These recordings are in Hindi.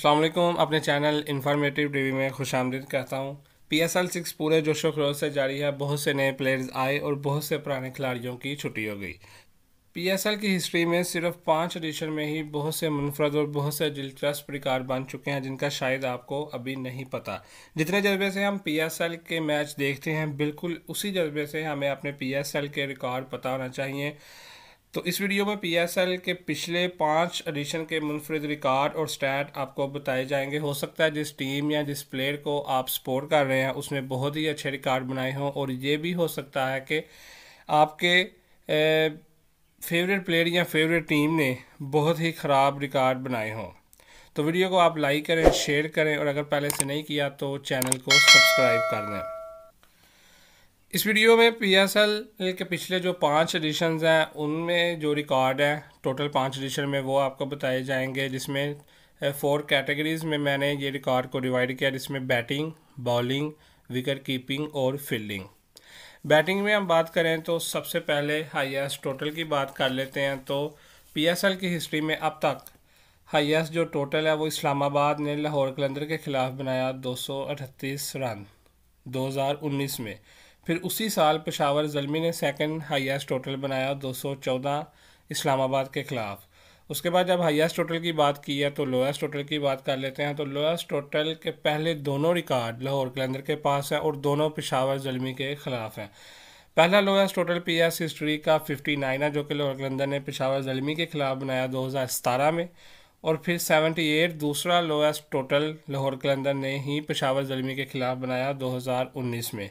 वालेकुम अपने चैनल इन्फॉर्मेटिव टीवी में खुश आमदीद कहता हूँ पी एस एल सिक्स पूरे जोशो खरोज से जारी है बहुत से नए प्लेयर्स आए और बहुत से पुराने खिलाड़ियों की छुट्टी हो गई पी एस एल की हिस्ट्री में सिर्फ पाँच एडिशन में ही बहुत से मुनफरद और बहुत से दिलचस्प रिकॉर्ड बन चुके हैं जिनका शायद आपको अभी नहीं पता जितने जज्बे से हम पी एस एल के मैच देखते हैं बिल्कुल उसी जज्बे से हमें अपने पी एस एल के रिकॉर्ड पता होना चाहिए तो इस वीडियो में पीएसएल के पिछले पाँच एडिशन के मुनफरद रिकॉर्ड और स्टैट आपको बताए जाएंगे हो सकता है जिस टीम या जिस प्लेयर को आप सपोर्ट कर रहे हैं उसने बहुत ही अच्छे रिकॉर्ड बनाए हों और ये भी हो सकता है कि आपके फेवरेट प्लेयर या फेवरेट टीम ने बहुत ही ख़राब रिकॉर्ड बनाए हों तो वीडियो को आप लाइक करें शेयर करें और अगर पहले से नहीं किया तो चैनल को सब्सक्राइब कर दें इस वीडियो में पी एस एल के पिछले जो पांच एडिशन हैं उनमें जो रिकॉर्ड हैं टोटल पांच एडिशन में वो आपको बताए जाएंगे जिसमें फोर कैटेगरीज में मैंने ये रिकॉर्ड को डिवाइड किया जिसमें बैटिंग बॉलिंग विकेट कीपिंग और फील्डिंग बैटिंग में हम बात करें तो सबसे पहले हाईएस्ट टोटल की बात कर लेते हैं तो पी एस एल की हिस्ट्री में अब तक हाईएस्ट जो टोटल है वो इस्लामाबाद ने लाहौर कलंदर के ख़िलाफ़ बनाया दो रन उन्नीस में फिर उसी साल पेशावर जलमी ने सेकंड हाईएस्ट टोटल बनाया 214 इस्लामाबाद के ख़िलाफ़ उसके बाद जब हाईएस्ट टोटल की बात की है तो लोएस्ट टोटल की बात कर लेते हैं तो लोएस्ट टोटल के पहले दोनों रिकॉर्ड लाहौर कलंदर के पास हैं और दोनों पेशावर जलमी के ख़िलाफ़ हैं पहला लोएस्ट टोटल एस हिस्ट्री का नाइन है जो कि लाहौर कलंदर ने पेशावर जलमी के ख़िलाफ़ बनाया सतारह में और फिर 78 दूसरा लोएस्ट टोटल लाहौर कलंदर ने ही पेशावर जलमी के ख़िलाफ़ बनाया 2019 में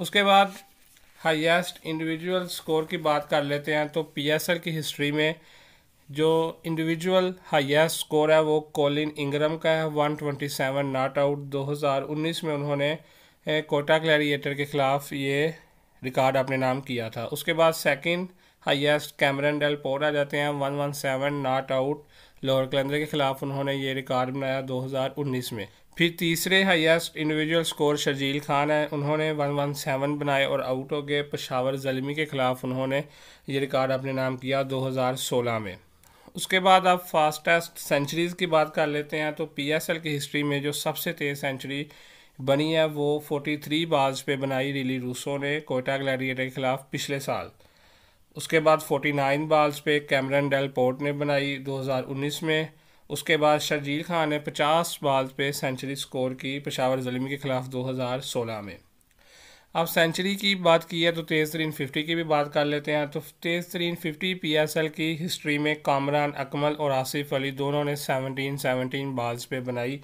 उसके बाद हाईएस्ट इंडिविजुअल स्कोर की बात कर लेते हैं तो पीएसएल की हिस्ट्री में जो इंडिविजुअल हाईएस्ट स्कोर है वो कोलिन इंग्रम का है 127 नॉट आउट उन्नीस में उन्होंने कोटा क्लैरिएटर के ख़िलाफ ये रिकॉर्ड अपने नाम किया था उसके बाद second highest Cameron Delport जाते हैं 117 नॉट आउट लोअर कलेंद्र के ख़िलाफ़ उन्होंने ये रिकॉर्ड बनाया 2019 में फिर तीसरे highest individual score Sharjeel Khan हैं उन्होंने 117 बनाए और आउट हो गए पशावर जलमी के ख़िलाफ़ उन्होंने ये रिकॉर्ड अपने नाम किया 2016 में उसके बाद आप फास्टेस्ट सेंचुरीज़ की बात कर लेते हैं तो पीएसएल की हिस्ट्री में जो सबसे तेज़ सेंचुरी बनी है वो 43 बाज पर बनाई रिली रूसो ने कोटा ग्लैडिएटर के ख़िलाफ़ पिछले साल उसके बाद 49 बाल्स पे कैमरन डेल पोर्ट ने बनाई 2019 में उसके बाद शर्जील खान ने 50 बाल पे सेंचुरी स्कोर की पेशावर जलमी के ख़िलाफ़ 2016 में अब सेंचुरी की बात की है तो तेज़ तरीन फिफ्टी की भी बात कर लेते हैं तो तेज़ तरीन फिफ्टी पी एस एल की हिस्ट्री में कामरान अकमल और आसिफ अली दोनों ने सेवनटीन सेवनटीन बाल्स पे बनाई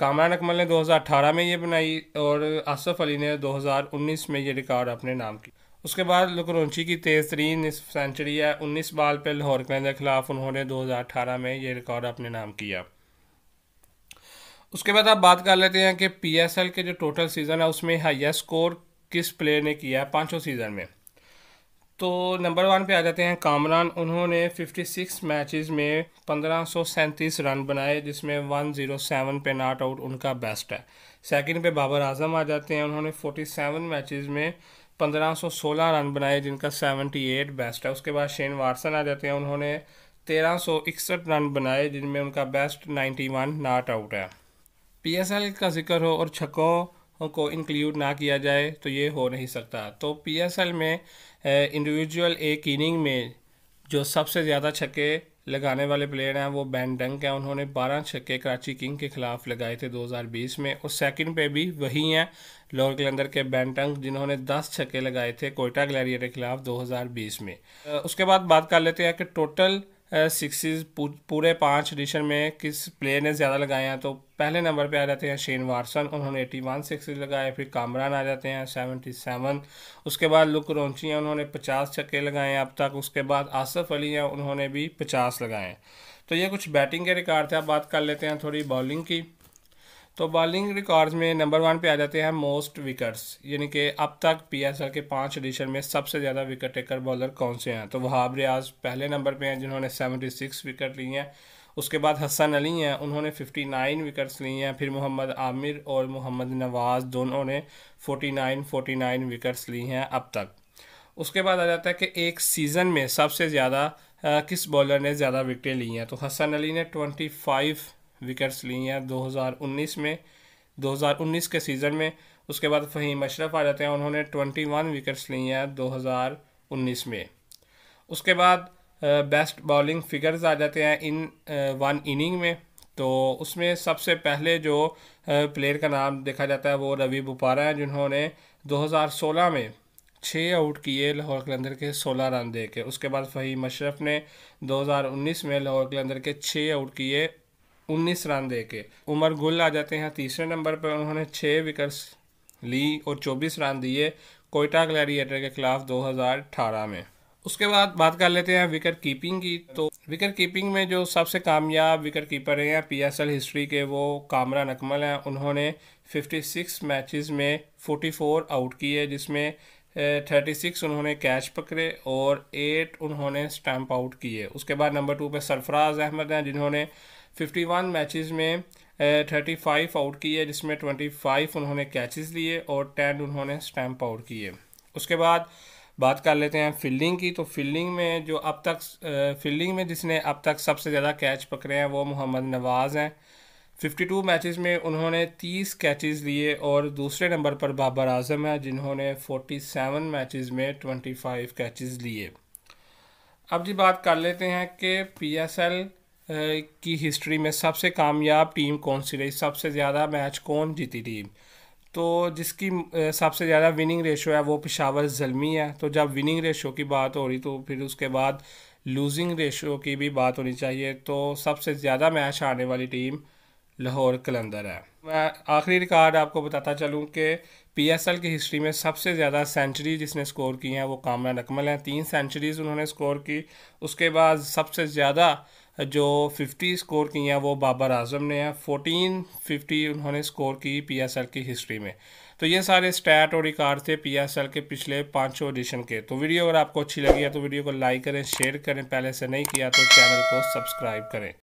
कामरान अकमल ने 2018 में ये बनाई और आसफ़ अली ने 2019 में ये रिकॉर्ड अपने नाम की उसके बाद लकरोंची की तेज़ तरीन सेंचुरी है उन्नीस बाल पर लाहौर क्लैन के खिलाफ उन्होंने दो हज़ार अठारह में ये रिकॉर्ड अपने नाम किया उसके बाद आप बात कर लेते हैं कि पी एस एल के जो टोटल सीज़न है उसमें हाईएस्ट स्कोर किस प्लेयर ने किया है पाँचों सीज़न में तो नंबर वन पे आ जाते हैं कामरान उन्होंने 56 मैचेस में पंद्रह रन बनाए जिसमें 107 पे नॉट आउट उनका बेस्ट है सेकंड पे बाबर आजम आ जाते हैं उन्होंने 47 मैचेस में 1516 रन बनाए जिनका 78 बेस्ट है उसके बाद शेन वार्सन आ जाते हैं उन्होंने 1361 रन बनाए जिनमें उनका बेस्ट 91 नॉट आउट है पीएसएल का जिक्र हो और छक्कों को इंक्लूड ना किया जाए तो ये हो नहीं सकता तो पीएसएल में इंडिविजुअल एक इनिंग में जो सबसे ज़्यादा छक्के लगाने वाले प्लेयर हैं वो बैन डंक हैं उन्होंने 12 छक्के कराची किंग के खिलाफ लगाए थे 2020 में और सेकंड पे भी वही हैं लोअर कलंदर के बैन डंक जिन्होंने 10 छक्के लगाए थे कोयटा ग्लैरियर के खिलाफ 2020 में उसके बाद बात कर लेते हैं कि टोटल सिक्स पूरे पांच एडिशन में किस प्लेयर ने ज़्यादा लगाए हैं तो पहले नंबर पे आ जाते हैं शेन वार्सन उन्होंने एटी वन सिक्स लगाए फिर कामरान आ जाते हैं सेवेंटी सेवन उसके बाद लुक रोंची हैं उन्होंने पचास छक्के लगाए हैं अब तक उसके बाद आसफ अली हैं उन्होंने भी पचास लगाए हैं तो ये कुछ बैटिंग के रिकॉर्ड थे अब बात कर लेते हैं थोड़ी बॉलिंग की तो बॉलिंग रिकॉर्ड्स में नंबर वन पे आ जाते हैं मोस्ट विकेट्स यानी कि अब तक पीएसएल के पांच एडिशन में सबसे ज़्यादा विकेट टेकर बॉलर कौन से हैं तो वहाब रियाज पहले नंबर पे हैं जिन्होंने 76 विकेट ली हैं उसके बाद हसन अली हैं उन्होंने 59 विकेट्स ली हैं फिर मोहम्मद आमिर और मोहम्मद नवाज़ दोनों ने 49 49 विकेट्स ली हैं अब तक उसके बाद आ जाता है कि एक सीज़न में सबसे ज़्यादा किस बॉलर ने ज़्यादा विकटें ली हैं तो हसन अली ने फाइव विकेट्स ली हैं 2019 में 2019 के सीज़न में उसके बाद फ़हीम अशरफ आ जाते हैं उन्होंने 21 विकेट्स ली हैं 2019 में उसके बाद बेस्ट बॉलिंग फिगर्स आ जाते हैं इन वन इनिंग में तो उसमें सबसे पहले जो प्लेयर का नाम देखा जाता है वो रवि बुपारा हैं जिन्होंने 2016 में छः आउट किए लाहौर कलंदर के सोलह रन दे के उसके बाद फ़हीम अशरफ ने 2019 में लाहौर कलंदर के छः आउट किए उन्नीस रन दे के उमर गुल आ जाते हैं तीसरे नंबर पर उन्होंने छः विकेट्स ली और चौबीस रन दिए कोयटा ग्लैडिएटर के खिलाफ दो हज़ार अठारह में उसके बाद बात कर लेते हैं विकेट कीपिंग की तो विकेट कीपिंग में जो सबसे कामयाब विकेट कीपर हैं पी एस एल हिस्ट्री के वो कामरान अकमल हैं उन्होंने फिफ्टी सिक्स मैच में फोर आउट किए जिसमें थर्टी सिक्स उन्होंने कैच पकड़े और एट उन्होंने स्टैम्प आउट किए उसके बाद नंबर टू पे सरफराज अहमद हैं जिन्होंने 51 मैचेस में थर्टी फाइव आउट किए जिसमें ट्वेंटी फाइव उन्होंने कैचेस लिए और टेन उन्होंने स्टैम्प आउट किए उसके बाद बात कर लेते हैं फील्डिंग की तो फील्डिंग में जो अब तक फील्डिंग में जिसने अब तक सबसे ज़्यादा कैच पकड़े हैं वो मोहम्मद नवाज़ हैं 52 मैचेस में उन्होंने 30 कैचेस लिए और दूसरे नंबर पर बाबर आजम हैं जिन्होंने 47 मैचेस में 25 कैचेस लिए अब जी बात कर लेते हैं कि पीएसएल की हिस्ट्री में सबसे कामयाब टीम कौन सी रही सबसे ज़्यादा मैच कौन जीती टीम तो जिसकी सबसे ज़्यादा विनिंग रेशो है वो पिशावर जलमी है तो जब विनिंग रेशो की बात हो रही तो फिर उसके बाद लूजिंग रेशो की भी बात होनी चाहिए तो सबसे ज़्यादा मैच आने वाली टीम लाहौर कलंदर है मैं आखिरी रिकॉर्ड आपको बताता चलूँ कि पी एस एल की हिस्ट्री में सबसे ज़्यादा सेंचुरी जिसने स्कोर की हैं वो कामरान अकमल हैं तीन सेंचुरीज़ उन्होंने स्कोर की उसके बाद सबसे ज़्यादा जो 50 स्कोर की हैं वो बाबर आजम ने हैं 1450 उन्होंने स्कोर की पीएसएल की हिस्ट्री में तो ये सारे स्टैट और रिकॉर्ड थे पीएसएल के पिछले पाँचों एडिशन के तो वीडियो अगर आपको अच्छी लगी है तो वीडियो को लाइक करें शेयर करें पहले से नहीं किया तो चैनल को सब्सक्राइब करें